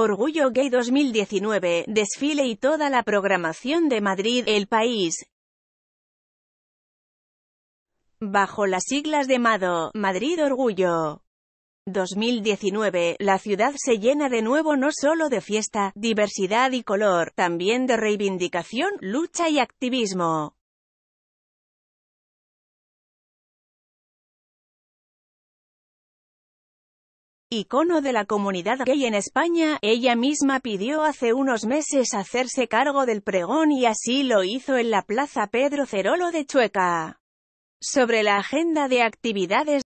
Orgullo Gay 2019, desfile y toda la programación de Madrid, el país. Bajo las siglas de MADO, Madrid Orgullo. 2019, la ciudad se llena de nuevo no solo de fiesta, diversidad y color, también de reivindicación, lucha y activismo. Icono de la comunidad gay en España, ella misma pidió hace unos meses hacerse cargo del pregón y así lo hizo en la Plaza Pedro Cerolo de Chueca. Sobre la agenda de actividades